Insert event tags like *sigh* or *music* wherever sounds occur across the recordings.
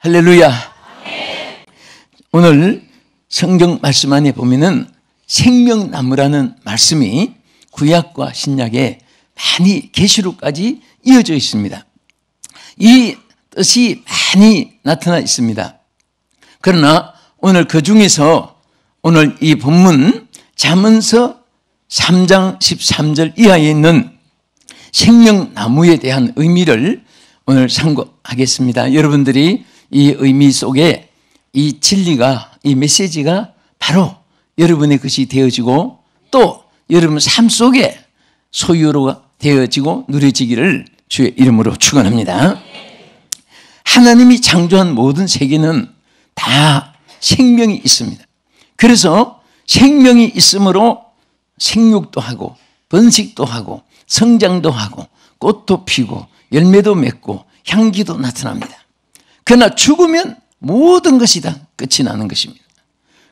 할렐루야. 오늘 성경 말씀 안에 보면은 생명나무라는 말씀이 구약과 신약에 많이 계시록까지 이어져 있습니다. 이 뜻이 많이 나타나 있습니다. 그러나 오늘 그 중에서 오늘 이 본문 잠언서 3장 13절 이하에 있는 생명나무에 대한 의미를 오늘 상고하겠습니다. 여러분들이 이 의미 속에 이 진리가 이 메시지가 바로 여러분의 것이 되어지고 또 여러분 삶 속에 소유로 되어지고 누려지기를 주의 이름으로 축원합니다. 하나님이 창조한 모든 세계는 다 생명이 있습니다. 그래서 생명이 있으므로 생육도 하고 번식도 하고 성장도 하고 꽃도 피고 열매도 맺고 향기도 나타납니다. 그러나 죽으면 모든 것이 다 끝이 나는 것입니다.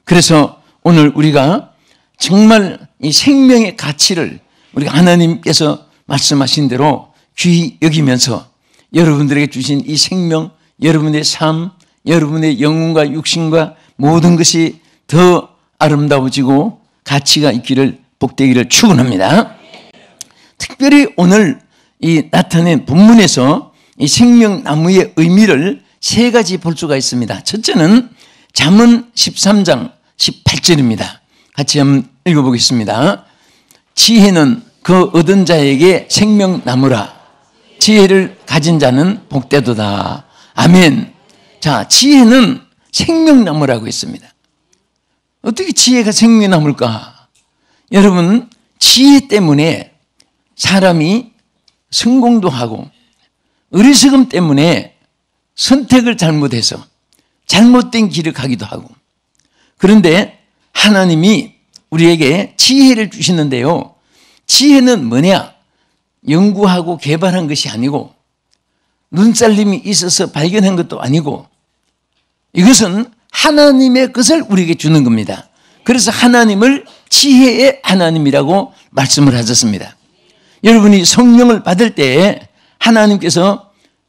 그래서 오늘 우리가 정말 이 생명의 가치를 우리가 하나님께서 말씀하신 대로 귀히 여기면서 여러분들에게 주신 이 생명, 여러분의 삶, 여러분의 영혼과 육신과 모든 것이 더 아름다워지고 가치가 있기를 복되기를 축원합니다. 특별히 오늘 이 나타낸 본문에서 이 생명나무의 의미를 세 가지 볼 수가 있습니다. 첫째는 잠언 13장 18절입니다. 같이 한번 읽어보겠습니다. 지혜는 그 얻은 자에게 생명나무라. 지혜를 가진 자는 복되도다. 아멘. 자, 지혜는 생명나무라고 했습니다. 어떻게 지혜가 생명나무일까? 여러분, 지혜 때문에 사람이 성공도 하고 어리석음 때문에 선택을 잘못해서 잘못된 길을 가기도 하고 그런데 하나님이 우리에게 지혜를 주시는데요. 지혜는 뭐냐? 연구하고 개발한 것이 아니고 눈살림이 있어서 발견한 것도 아니고 이것은 하나님의 것을 우리에게 주는 겁니다. 그래서 하나님을 지혜의 하나님이라고 말씀을 하셨습니다. 여러분이 성령을 받을 때 하나님께서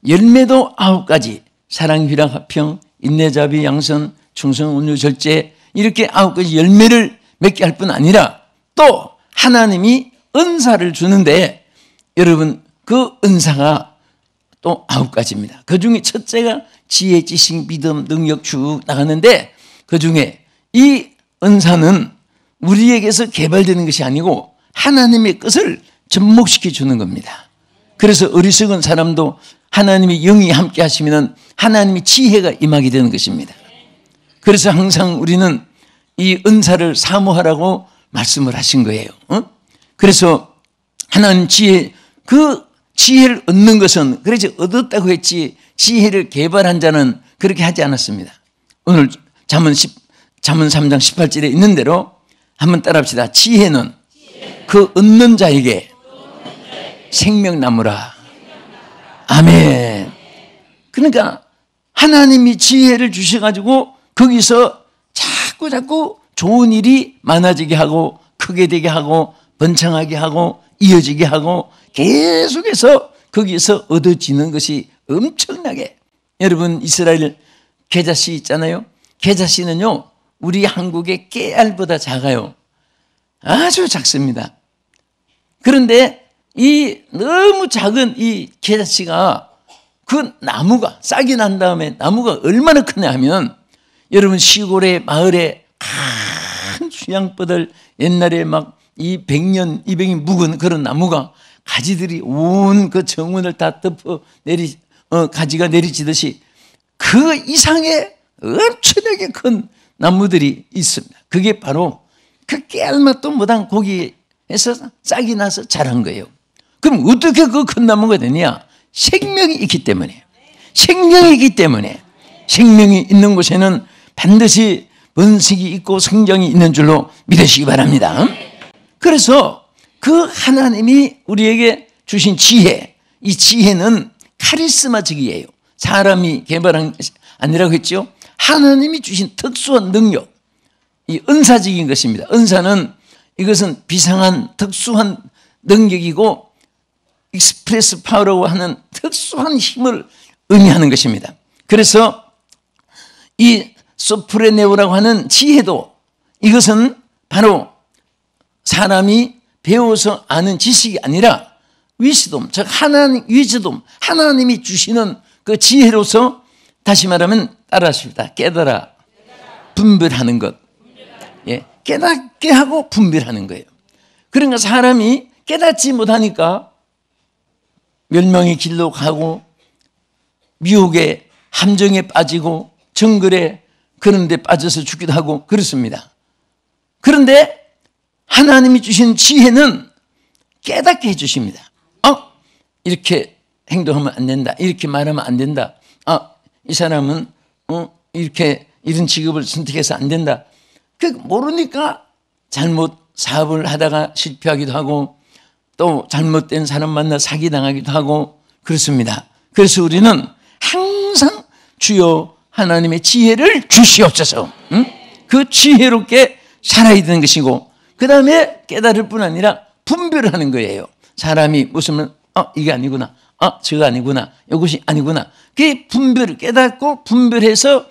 열매도 아홉 가지 사랑, 희락, 화평, 인내, 자비, 양선, 충성, 온유, 절제 이렇게 아홉 가지 열매를 맺게 할 뿐 아니라 또 하나님이 은사를 주는데 여러분 그 은사가 또 아홉 가지입니다. 그 중에 첫째가 지혜, 지식, 믿음, 능력 쭉 나가는데 그 중에 이 은사는 우리에게서 개발되는 것이 아니고 하나님의 것을 접목시켜 주는 겁니다. 그래서 어리석은 사람도 하나님의 영이 함께 하시면 하나님의 지혜가 임하게 되는 것입니다. 그래서 항상 우리는 이 은사를 사모하라고 말씀을 하신 거예요. 어? 그래서 하나님 지혜, 그 지혜를 얻는 것은, 그래서 얻었다고 했지, 지혜를 개발한 자는 그렇게 하지 않았습니다. 오늘 잠언 10, 잠언 3장 18절에 있는 대로 한번 따라합시다. 지혜는 그 얻는 자에게 생명나무라. 아멘. 네. 그러니까 하나님이 지혜를 주셔가지고 거기서 자꾸 자꾸 좋은 일이 많아지게 하고 크게 되게 하고 번창하게 하고 이어지게 하고 계속해서 거기서 얻어지는 것이 엄청나게 여러분 이스라엘 계자씨 있잖아요. 계자씨는요 우리 한국의 깨알보다 작아요. 아주 작습니다. 그런데 이 너무 작은 이 개자치가 그 나무가 싹이 난 다음에 나무가 얼마나 크냐 하면 여러분 시골의 마을에 큰 수양뼈들 옛날에 막 이 백년 이백이 묵은 그런 나무가 가지들이 온 그 정원을 다 덮어 내리 어, 가지가 내리치듯이 그 이상의 엄청나게 큰 나무들이 있습니다. 그게 바로 그 깨알맛도 못한 고기에서 싹이 나서 자란 거예요. 그럼 어떻게 그 큰 나무가 되냐? 생명이 있기 때문에. 생명이 있기 때문에. 생명이 있는 곳에는 반드시 번식이 있고 성장이 있는 줄로 믿으시기 바랍니다. 그래서 그 하나님이 우리에게 주신 지혜, 이 지혜는 카리스마적이에요. 사람이 개발한 것이 아니라고 했죠. 하나님이 주신 특수한 능력, 이 은사적인 것입니다. 은사는 이것은 비상한 특수한 능력이고 익스프레스 파워라고 하는 특수한 힘을 의미하는 것입니다. 그래서 이 소프레네오라고 하는 지혜도 이것은 바로 사람이 배워서 아는 지식이 아니라 위스돔, 즉 하나님 위즈돔, 하나님이 주시는 그 지혜로서 다시 말하면 따라하십니다. 깨달아 분별하는 것, 예, 깨닫게 하고 분별하는 거예요. 그러니까 사람이 깨닫지 못하니까 멸명이 길로가고 미혹의 함정에 빠지고 정글에 그런 데 빠져서 죽기도 하고 그렇습니다. 그런데 하나님이 주신 지혜는 깨닫게 해주십니다. 어? 이렇게 행동하면 안 된다. 이렇게 말하면 안 된다. 아, 이 사람은 어, 이렇게 이런 직업을 선택해서 안 된다. 그 모르니까 잘못 사업을 하다가 실패하기도 하고 또 잘못된 사람 만나 사기당하기도 하고 그렇습니다. 그래서 우리는 항상 주여 하나님의 지혜를 주시옵소서. 응? 그 지혜롭게 살아야 되는 것이고 그 다음에 깨달을 뿐 아니라 분별 하는 거예요. 사람이 무슨 아 이게 아니구나. 아 저거 아니구나. 이것이 아니구나. 그 분별을 깨닫고 분별해서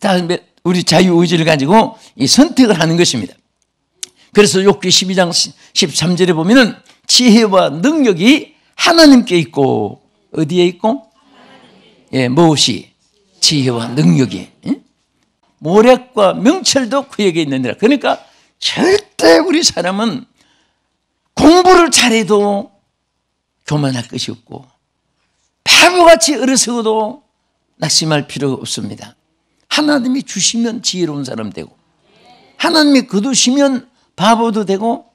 다음에 우리 자유의지를 가지고 이 선택을 하는 것입니다. 그래서 욕기 12장 13절에 보면은 지혜와 능력이 하나님께 있고 어디에 있고? 예, 무엇이? 지혜와 능력이. 모략과 명철도 그에게 있느니라. 그러니까 절대 우리 사람은 공부를 잘해도 교만할 것이 없고 바보같이 어리석어도 낙심할 필요 가 없습니다. 하나님이 주시면 지혜로운 사람 되고 하나님이 거두시면 바보도 되고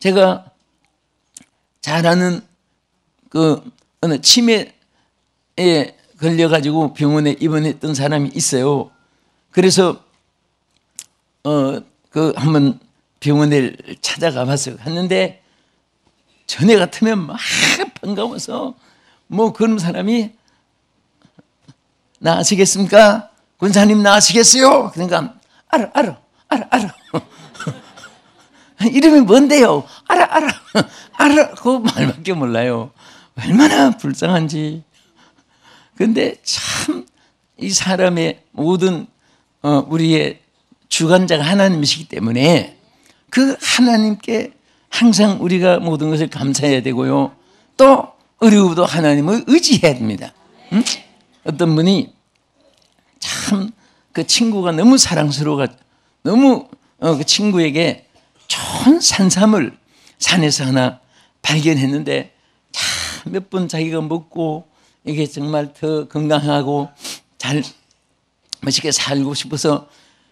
제가 잘하는 그 어느 치매에 걸려가지고 병원에 입원했던 사람이 있어요. 그래서 어 그 한번 병원에 찾아가 봤어요. 갔는데 전에 같으면 막 반가워서 뭐 그런 사람이 나아시겠습니까? 군사님 나아시겠어요? 그러니까 알아 알아 알아 알아 *laughs* 이름이 뭔데요? 알아, 알아, *laughs* 알아. 그 말밖에 몰라요. 얼마나 불쌍한지. 근데 참 이 사람의 모든 어, 우리의 주관자가 하나님이시기 때문에 그 하나님께 항상 우리가 모든 것을 감사해야 되고요. 또 의료도 하나님을 의지해야 됩니다. 응? 어떤 분이 참 그 친구가 너무 사랑스러워 너무 어, 그 친구에게 좋은 산삼을 산에서 하나 발견했는데 몇번 자기가 먹고 이게 정말 더 건강하고 잘 멋있게 살고 싶어서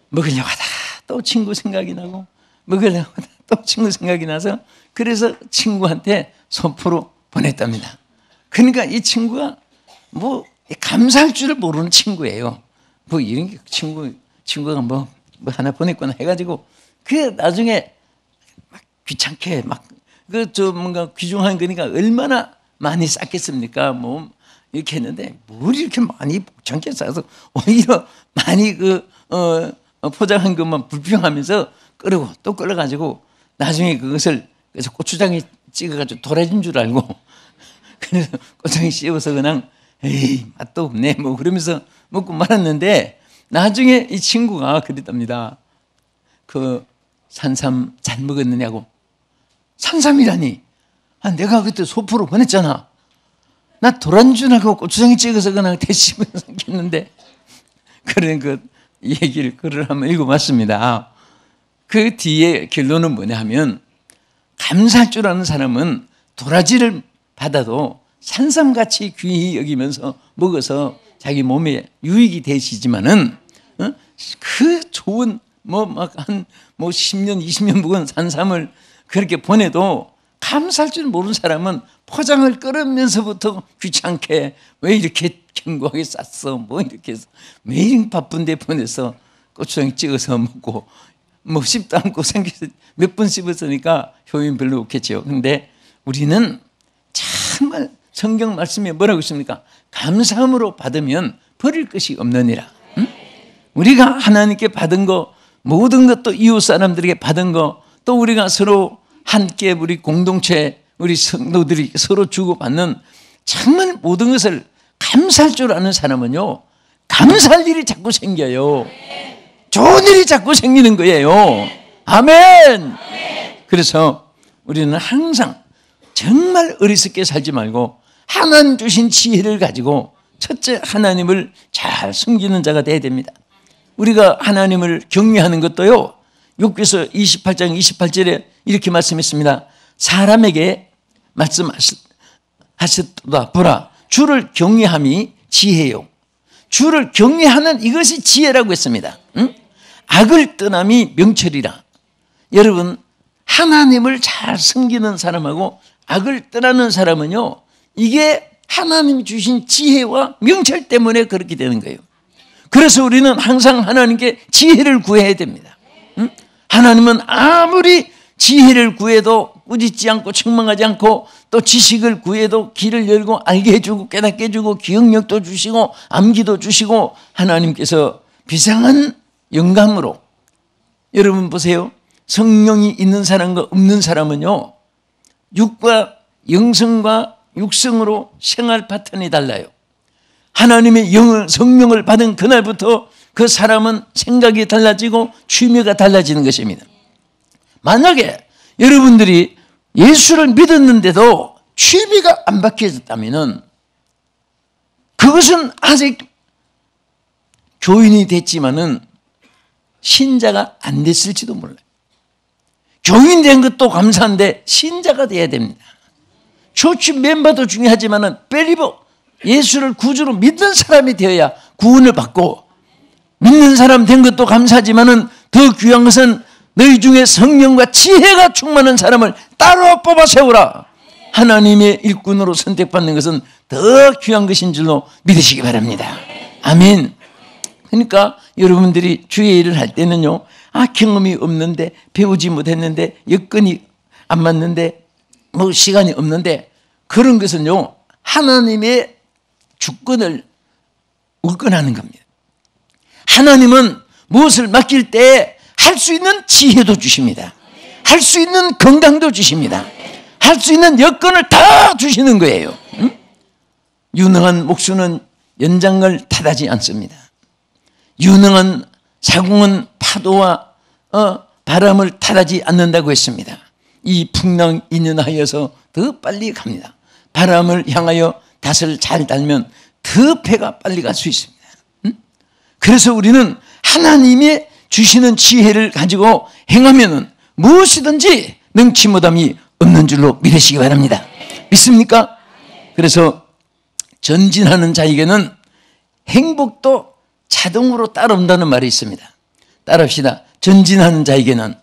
먹으려고 하다 또 친구 생각이 나고 먹으려고 하다 또 친구 생각이 나서 그래서 친구한테 소포로 보냈답니다. 그러니까 이 친구가 뭐 감사할 줄을 모르는 친구예요. 뭐 이런 게 친구 친구가 뭐, 뭐 하나 보냈거나 해가지고 그 나중에 귀찮게 막그저 뭔가 귀중한 거니까 그러니까 얼마나 많이 쌌겠습니까? 뭐 이렇게 했는데 뭘 이렇게 많이 귀찮게 쌓 싸서 오히려 많이 그 어, 어, 포장한 것만 불평하면서 끓이고 또 끓여가지고 나중에 그것을 그래서 고추장에 찍어가지고 도래진 줄 알고 *laughs* 그래서 고추장에 씹어서 그냥 에이 맛도 없네 뭐 그러면서 먹고 말았는데 나중에 이 친구가 그랬답니다. 그 산삼 잘 먹었느냐고 산삼이라니. 아, 내가 그때 소포로 보냈잖아. 나 도란주나고 고추장에 찍어서 그냥 대시면서 했는데 그런 그 얘기를 글을 한번 읽어봤습니다. 그 뒤에 결론은 뭐냐 하면 감사할 줄는 사람은 도라지를 받아도 산삼같이 귀히 여기면서 먹어서 자기 몸에 유익이 되시지만은 어? 그 좋은 뭐 막 한뭐 10년 20년 묵은 산삼을 그렇게 보내도 감사할 줄 모르는 사람은 포장을 끌으면서부터 귀찮게 왜 이렇게 견고하게 쌌어? 뭐 이렇게 해서 매일 바쁜데 보내서 고추장 찍어서 먹고 뭐 씹도 않고 생겨서 몇번 씹었으니까 효인 별로 없겠죠. 근데 우리는 정말 성경 말씀에 뭐라고 있습니까? 감사함으로 받으면 버릴 것이 없느니라. 응? 우리가 하나님께 받은 거 모든 것도 이웃 사람들에게 받은 거 또 우리가 서로 함께 우리 공동체 우리 성도들이 서로 주고받는 정말 모든 것을 감사할 줄 아는 사람은요 감사할 일이 자꾸 생겨요 좋은 일이 자꾸 생기는 거예요 아멘 그래서 우리는 항상 정말 어리석게 살지 말고 하나님 주신 지혜를 가지고 첫째 하나님을 잘 숨기는 자가 돼야 됩니다 우리가 하나님을 경외하는 것도요 6에서 28장 28절에 이렇게 말씀했습니다. 사람에게 말씀하셨다. 보라. 주를 경외함이 지혜요. 주를 경외하는 이것이 지혜라고 했습니다. 응? 악을 떠남이 명철이라. 여러분 하나님을 잘 섬기는 사람하고 악을 떠나는 사람은요. 이게 하나님 주신 지혜와 명철 때문에 그렇게 되는 거예요. 그래서 우리는 항상 하나님께 지혜를 구해야 됩니다. 응? 하나님은 아무리 지혜를 구해도 꾸짖지 않고 책망하지 않고 또 지식을 구해도 길을 열고 알게 해주고 깨닫게 해주고 기억력도 주시고 암기도 주시고 하나님께서 비상한 영감으로 여러분 보세요. 성령이 있는 사람과 없는 사람은요. 육과 영성과 육성으로 생활 파턴이 달라요. 하나님의 영을 성령을 받은 그날부터 그 사람은 생각이 달라지고 취미가 달라지는 것입니다. 만약에 여러분들이 예수를 믿었는데도 취미가 안바뀌어졌다면 그것은 아직 교인이 됐지만은 신자가 안 됐을지도 몰라요. 교인 된 것도 감사한데 신자가 돼야 됩니다. 초치 멤버도 중요하지만은 빼리버 예수를 구주로 믿는 사람이 되어야 구원을 받고 믿는 사람 된 것도 감사하지만은 더 귀한 것은 너희 중에 성령과 지혜가 충만한 사람을 따로 뽑아 세우라. 하나님의 일꾼으로 선택받는 것은 더 귀한 것인 줄로 믿으시기 바랍니다. 아멘. 그러니까 여러분들이 주의 일을 할 때는요, 아, 경험이 없는데, 배우지 못했는데, 여건이 안 맞는데, 뭐, 시간이 없는데, 그런 것은요, 하나님의 주권을 의건하는 겁니다. 하나님은 무엇을 맡길 때 할 수 있는 지혜도 주십니다. 할 수 있는 건강도 주십니다. 할 수 있는 여건을 다 주시는 거예요. 응? 유능한 목수는 연장을 타다지 않습니다. 유능한 자궁은 파도와 어, 바람을 타다지 않는다고 했습니다. 이 풍랑 인연하여서 더 빨리 갑니다. 바람을 향하여 닷을 잘 달면 더 배가 빨리 갈 수 있습니다. 그래서 우리는 하나님이 주시는 지혜를 가지고 행하면은 무엇이든지 능치 못함이 없는 줄로 믿으시기 바랍니다. 믿습니까? 그래서 전진하는 자에게는 행복도 자동으로 따라온다는 말이 있습니다. 따라합시다. 전진하는 자에게는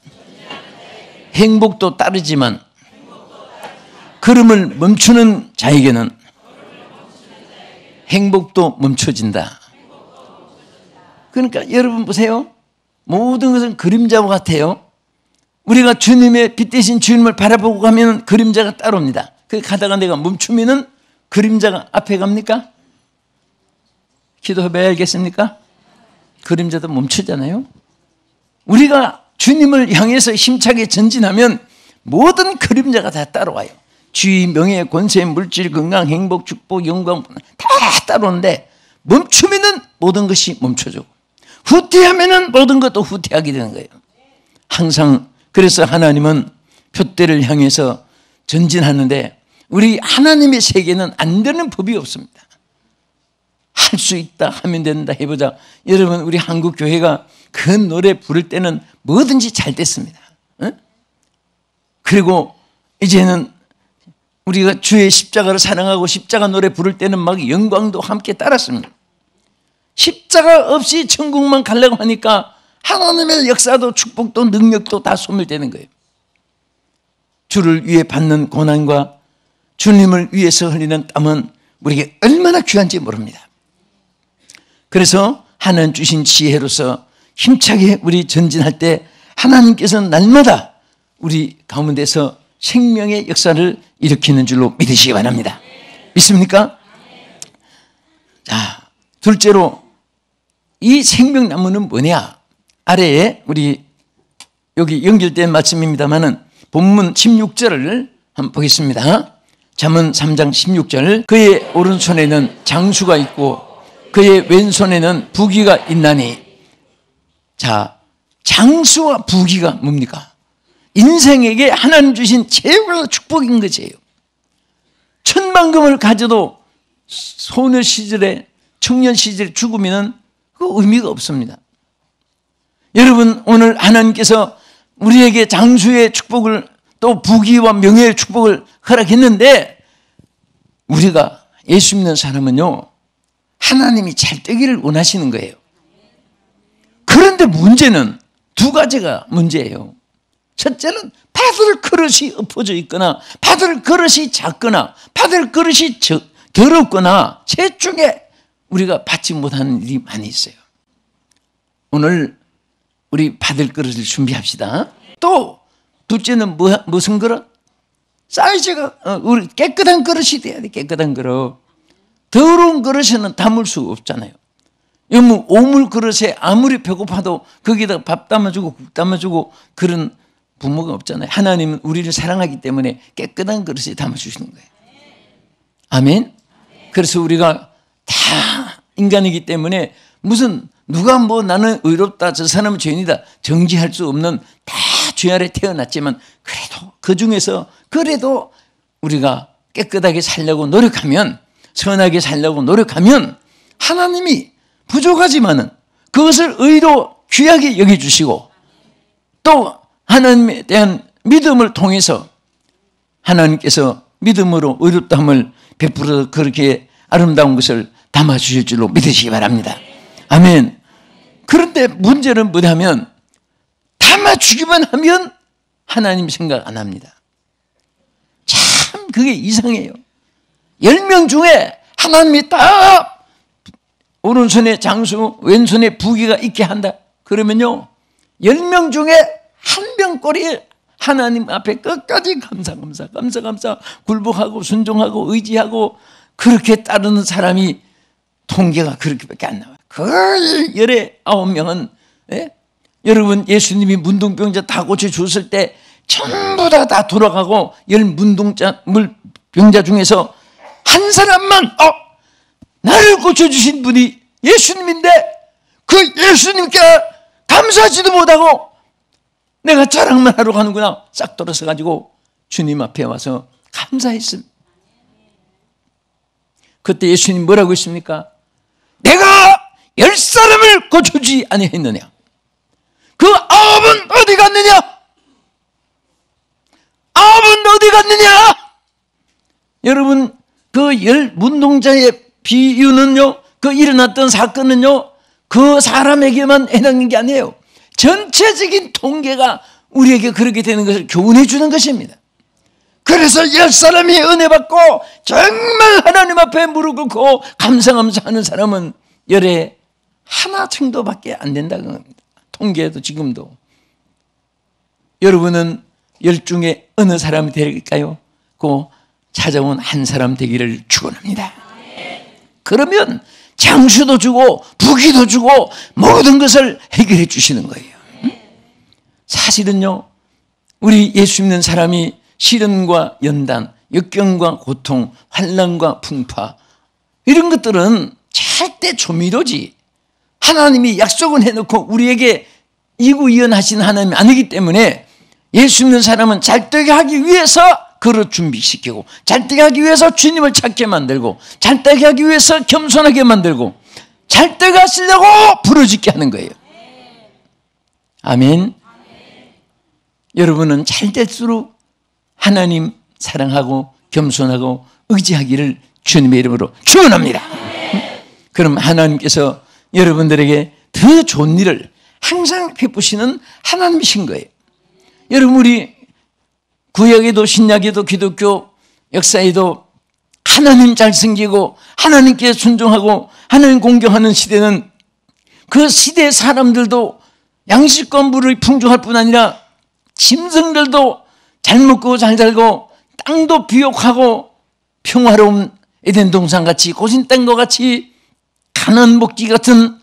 행복도 따르지만 걸음을 멈추는 자에게는 행복도 멈춰진다. 그러니까 여러분 보세요. 모든 것은 그림자와 같아요. 우리가 주님의 빛 대신 주님을 바라보고 가면 그림자가 따라옵니다. 그 가다가 내가 멈추면은 그림자가 앞에 갑니까? 기도해봐야겠습니까? 그림자도 멈추잖아요. 우리가 주님을 향해서 힘차게 전진하면 모든 그림자가 다 따라와요. 주의, 명예, 권세, 물질, 건강, 행복, 축복, 영광 다 따라오는데 멈추면은 모든 것이 멈춰져. 후퇴하면은 모든 것도 후퇴하게 되는 거예요. 항상 그래서 하나님은 표대를 향해서 전진하는데 우리 하나님의 세계는 안 되는 법이 없습니다. 할 수 있다 하면 된다 해보자. 여러분 우리 한국 교회가 그 노래 부를 때는 뭐든지 잘 됐습니다. 그리고 이제는 우리가 주의 십자가를 사랑하고 십자가 노래 부를 때는 막 영광도 함께 따랐습니다. 십자가 없이 천국만 가려고 하니까 하나님의 역사도 축복도 능력도 다 소멸되는 거예요. 주를 위해 받는 고난과 주님을 위해서 흘리는 땀은 우리에게 얼마나 귀한지 모릅니다. 그래서 하나님 주신 지혜로서 힘차게 우리 전진할 때하나님께서 날마다 우리 가운데서 생명의 역사를 일으키는 줄로 믿으시기 바랍니다. 믿습니까? 자, 둘째로 이 생명나무는 뭐냐? 아래에 우리 여기 연결된 말씀입니다만은 본문 16절을 한번 보겠습니다. 잠언 3장 16절 그의 오른손에는 장수가 있고 그의 왼손에는 부귀가 있나니 자 장수와 부귀가 뭡니까? 인생에게 하나님 주신 최고의 축복인 것이에요. 천만금을 가져도 소녀 시절에 청년 시절 죽음이는 그 의미가 없습니다. 여러분 오늘 하나님께서 우리에게 장수의 축복을 또 부귀와 명예의 축복을 허락했는데 우리가 예수 믿는 사람은요 하나님이 잘 되기를 원하시는 거예요. 그런데 문제는 두 가지가 문제예요. 첫째는 받을 그릇이 엎어져 있거나 받을 그릇이 작거나 받을 그릇이 저, 더럽거나 셋 중에 우리가 받지 못하는 일이 많이 있어요. 오늘 우리 받을 그릇을 준비합시다. 또 둘째는 뭐, 무슨 그릇? 사이즈가 어, 우리 깨끗한 그릇이 돼야 돼. 깨끗한 그릇. 더러운 그릇에는 담을 수 없잖아요. 뭐 오물 그릇에 아무리 배고파도 거기다 밥 담아주고 국 담아주고 그런 부모가 없잖아요. 하나님은 우리를 사랑하기 때문에 깨끗한 그릇에 담아주시는 거예요. 아멘. 그래서 우리가 다 인간이기 때문에 무슨 누가 뭐 나는 의롭다 저 사람은 죄인이다 정지할 수 없는 다 죄 아래 태어났지만 그래도 그 중에서 그래도 우리가 깨끗하게 살려고 노력하면 선하게 살려고 노력하면 하나님이 부족하지만은 그것을 의로 귀하게 여겨주시고 또 하나님에 대한 믿음을 통해서 하나님께서 믿음으로 의롭다함을 베풀어 그렇게 아름다운 것을 담아 주실 줄로 믿으시기 바랍니다. 아멘. 그런데 문제는 뭐냐면 담아 주기만 하면 하나님 생각 안 합니다. 참 그게 이상해요. 1명 중에 하나님이 딱 오른손에 장수, 왼손에 부기가 있게 한다. 그러면요. 1명 중에 한 명꼴이 하나님 앞에 끝까지 감사, 감사, 감사, 감사, 굴복하고, 순종하고, 의지하고, 그렇게 따르는 사람이 통계가 그렇게밖에 안 나와요. 그 열의 아홉 명은 예? 여러분 예수님이 문둥병자 다 고쳐줬을 때 전부 다 다 돌아가고 열 문둥자 물 병자 중에서 한 사람만 어 나를 고쳐주신 분이 예수님인데 그 예수님께 감사하지도 못하고 내가 자랑만 하러 가는구나 싹 돌아서 가지고 주님 앞에 와서 감사했음. 그때 예수님 뭐라고 했습니까? 내가 열 사람을 고쳐주지 아니했느냐? 그 아홉은 어디 갔느냐? 아홉은 어디 갔느냐? 여러분 그 열 문동자의 비유는요. 그 일어났던 사건은요. 그 사람에게만 해당된 게 아니에요. 전체적인 통계가 우리에게 그렇게 되는 것을 교훈해 주는 것입니다. 그래서 열 사람이 은혜 받고 정말 하나님 앞에 무릎 꿇고 감사감사 하는 사람은 열에 하나 정도밖에 안 된다는 겁니다. 통계에도 지금도. 여러분은 열 중에 어느 사람이 될까요? 그 찾아온 한 사람 되기를 축원합니다. 그러면 장수도 주고 부기도 주고 모든 것을 해결해 주시는 거예요. 사실은요. 우리 예수 믿는 사람이 시련과 연단, 역경과 고통, 환란과 풍파 이런 것들은 절대 조미료지. 하나님이 약속은 해놓고 우리에게 이구이연하신 하나님이 아니기 때문에 예수 믿는 사람은 잘 되게 하기 위해서 그를 준비시키고 잘 되게 하기 위해서 주님을 찾게 만들고 잘 되게 하기 위해서 겸손하게 만들고 잘 되게 하시려고 부르짖게 하는 거예요. 아멘. 아멘. 여러분은 잘 될수록 하나님 사랑하고 겸손하고 의지하기를 주님의 이름으로 축원합니다. 그럼 하나님께서 여러분들에게 더 좋은 일을 항상 베푸시는 하나님이신 거예요. 여러분 우리 구약에도 신약에도 기독교 역사에도 하나님 잘 생기고 하나님께 순종하고 하나님 공경하는 시대는 그 시대 사람들도 양식과 물을 풍족할 뿐 아니라 짐승들도 잘 먹고 잘 살고 땅도 비옥하고 평화로운 에덴 동산 같이 고신 땅과 같이 가난 먹기 같은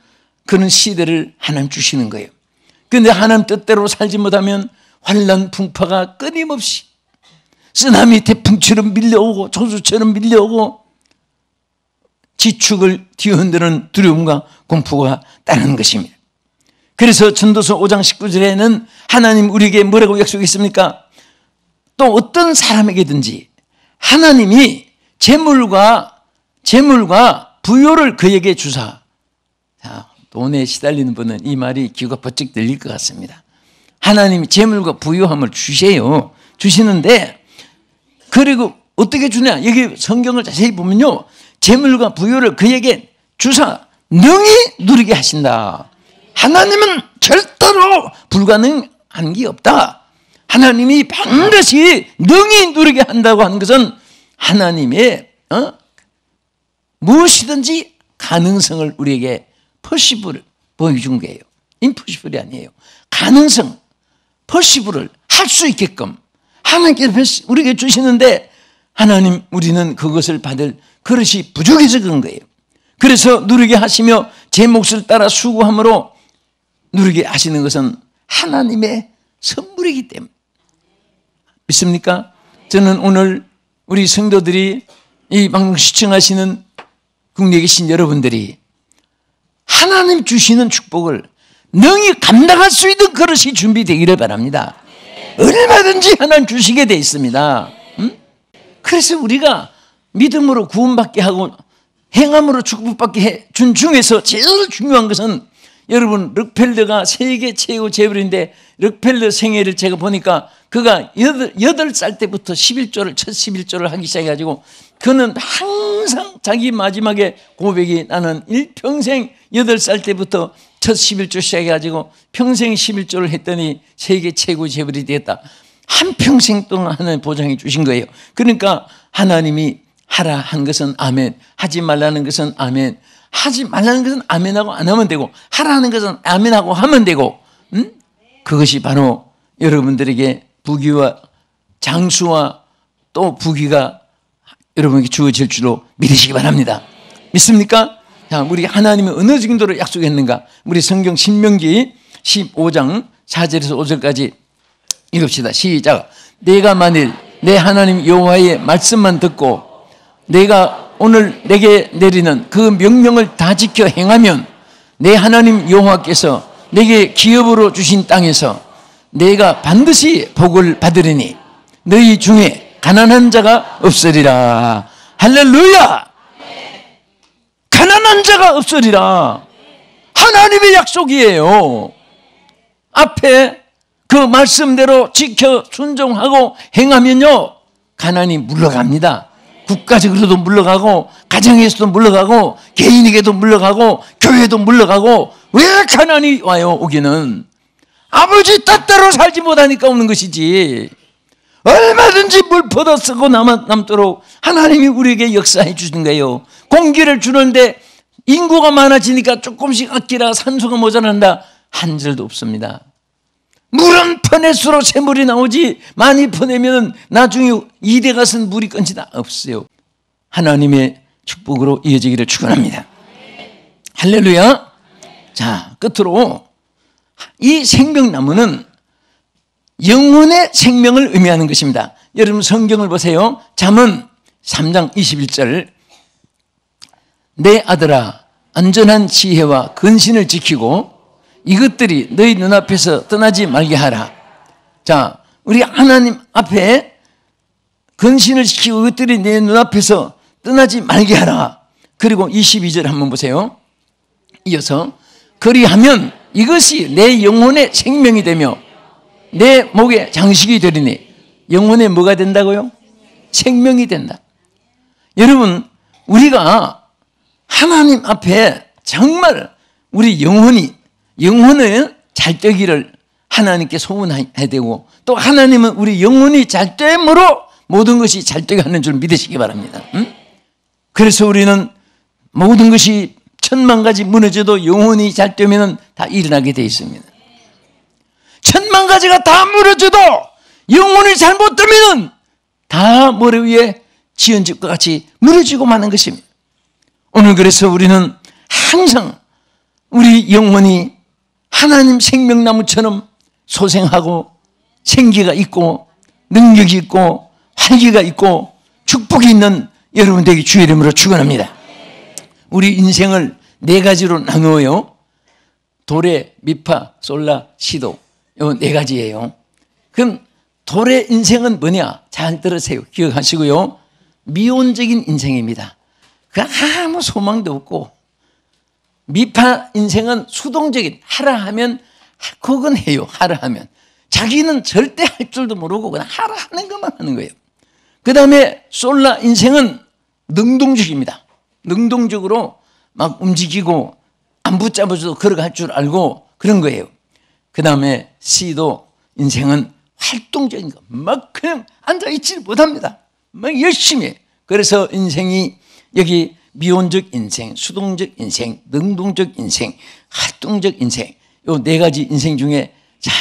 그런 시대를 하나님 주시는 거예요. 근데 하나님 뜻대로 살지 못하면 환란 풍파가 끊임없이 쓰나미 태풍처럼 밀려오고 조수처럼 밀려오고 지축을 뒤흔드는 두려움과 공포가 따르는 것입니다. 그래서 전도서 5장 19절에는 하나님 우리에게 뭐라고 약속했습니까? 또 어떤 사람에게든지 하나님이 재물과 재물과 부요를 그에게 주사. 자, 돈에 시달리는 분은 이 말이 귀가 번쩍 들릴 것 같습니다. 하나님이 재물과 부요함을 주세요. 주시는데 그리고 어떻게 주냐? 여기 성경을 자세히 보면요. 재물과 부요를 그에게 주사 능히 누리게 하신다. 하나님은 절대로 불가능한 게 없다. 하나님이 반드시 능히 누리게 한다고 하는 것은 하나님의 어? 무엇이든지 가능성을 우리에게 퍼시블을 보여준 거예요. 임퍼시블이 아니에요. 가능성, 퍼시블을 할 수 있게끔 하나님께서 우리에게 주시는데 하나님 우리는 그것을 받을 그릇이 부족해서 그런 거예요. 그래서 누리게 하시며 제 몫을 따라 수고함으로 누리게 하시는 것은 하나님의 선물이기 때문에 믿습니까? 저는 오늘 우리 성도들이 이 방송 시청하시는 국내 계신 여러분들이 하나님 주시는 축복을 능히 감당할 수 있는 그릇이 준비되기를 바랍니다. 얼마든지 하나님 주시게 돼 있습니다. 음? 그래서 우리가 믿음으로 구원받게 하고 행함으로 축복받게 해 준 중에서 제일 중요한 것은 여러분 럭펠러가 세계 최고 재벌인데 럭펠러 생애를 제가 보니까 그가 여덟, 살 때부터 11조를 첫 11조를 하기 시작해가지고 그는 항상 자기 마지막에 고백이 나는 일평생 여덟 살 때부터 첫 11조 시작해가지고 평생 11조를 했더니 세계 최고 재벌이 되었다. 한평생 동안 하나님 보장해 주신 거예요. 그러니까 하나님이 하라 한 것은 아멘 하지 말라는 것은 아멘 하지 말라는 것은 아멘하고 안 하면 되고 하라는 것은 아멘하고 하면 되고 음? 그것이 바로 여러분들에게 부귀와 장수와 또 부귀가 여러분에게 주어질 줄로 믿으시기 바랍니다. 믿습니까? 자, 우리 하나님의 어느 정도로 약속했는가? 우리 성경 신명기 15장 4절에서 5절까지 읽읍시다. 시작. 내가 만일 내 하나님 여호와의 말씀만 듣고 내가 오늘 내게 내리는 그 명령을 다 지켜 행하면 내 하나님 여호와께서 내게 기업으로 주신 땅에서 내가 반드시 복을 받으리니 너희 중에 가난한 자가 없으리라 할렐루야 가난한 자가 없으리라 하나님의 약속이에요 앞에 그 말씀대로 지켜 순종하고 행하면요 가난이 물러갑니다 국가적으로도 물러가고 가정에서도 물러가고 개인에게도 물러가고 교회도 물러가고 왜 가난이 와요 오기는 아버지 따따로 살지 못하니까 오는 것이지 얼마든지 물 퍼다 쓰고 남, 남도록 하나님이 우리에게 역사해 주신 거예요 공기를 주는데 인구가 많아지니까 조금씩 아끼라 산소가 모자란다 한 절도 없습니다 물은 퍼낼수록 새물이 나오지 많이 퍼내면 나중에 이대 가서 물이 끊지다 없어요. 하나님의 축복으로 이어지기를 축원합니다. 할렐루야. 자 끝으로 이 생명나무는 영혼의 생명을 의미하는 것입니다. 여러분 성경을 보세요. 잠언 3장 21절 내 아들아 안전한 지혜와 근신을 지키고 이것들이 너희 눈앞에서 떠나지 말게 하라. 자, 우리 하나님 앞에 근신을 시키고 이것들이 내 눈앞에서 떠나지 말게 하라. 그리고 22절 한번 보세요. 이어서 그리하면 이것이 내 영혼의 생명이 되며 내 목의 장식이 되리니 영혼의 뭐가 된다고요? 생명이 된다. 여러분 우리가 하나님 앞에 정말 우리 영혼이 영혼의잘 되기를 하나님께 소원해야 되고 또 하나님은 우리 영혼이 잘됨으로 모든 것이 잘 되게 하는 줄 믿으시기 바랍니다. 응? 그래서 우리는 모든 것이 천만 가지 무너져도 영혼이 잘 되면 다 일어나게 돼 있습니다. 천만 가지가 다 무너져도 영혼이 잘못 되면 다 머리 위에 지연집과 같이 무너지고 마는 것입니다. 오늘 그래서 우리는 항상 우리 영혼이 하나님 생명나무처럼 소생하고 생기가 있고 능력이 있고 활기가 있고 축복이 있는 여러분 들에게주의 이름으로 축원합니다. 우리 인생을 네 가지로 나누어요. 도래, 미파, 솔라, 시도. 요 네 가지예요. 그럼 도래 인생은 뭐냐? 잘 들으세요. 기억하시고요. 미온적인 인생입니다. 그 아무 소망도 없고 미파 인생은 수동적인 하라 하면 그건 해요. 하라 하면 자기는 절대 할 줄도 모르고 그냥 하라 하는 것만 하는 거예요. 그 다음에 솔라 인생은 능동적입니다. 능동적으로 막 움직이고 안 붙잡아줘도 걸어갈 줄 알고 그런 거예요. 그 다음에 시도 인생은 활동적인 거. 막 그냥 앉아있지 못합니다. 막 열심히. 그래서 인생이 여기 미온적 인생, 수동적 인생, 능동적 인생, 활동적 인생 요 네 가지 인생 중에 자,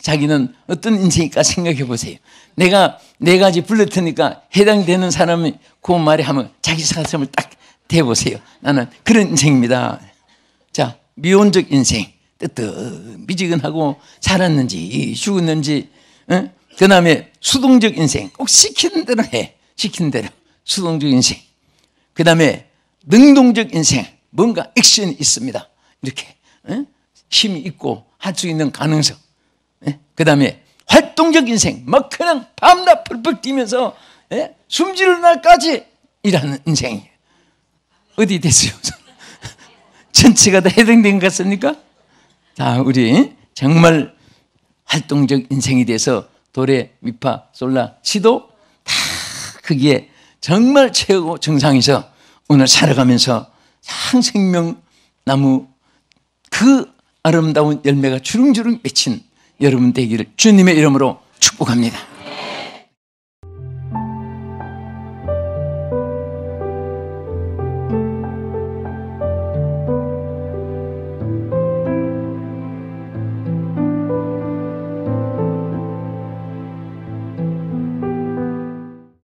자기는 어떤 인생일까 생각해 보세요. 내가 네 가지 불렀으니까 해당되는 사람이 그 말에 하면 자기 사슴을 딱 대보세요. 나는 그런 인생입니다. 자, 미온적 인생. 뜨뜻 미지근하고 살았는지 죽었는지 응? 그 다음에 수동적 인생 꼭 시키는 대로 해 시키는 대로 수동적 인생 그 다음에 능동적 인생, 뭔가 액션이 있습니다. 이렇게 예? 힘이 있고 할 수 있는 가능성. 예? 그 다음에 활동적 인생, 막 뭐 그냥 밤낮 펄펄 뛰면서 예? 숨지는 날까지 일하는 인생이에요. 어디 됐어요? *laughs* 전체가 다 해당된 것 같습니까? 자, 우리 정말 활동적 인생이 돼서 도레, 미파, 솔라, 시도 다 그게 정말 최고 정상이죠 오늘 살아가면서 향 생명나무 그 아름다운 열매가 주름주름 맺힌 여러분 되기를 주님의 이름으로 축복합니다.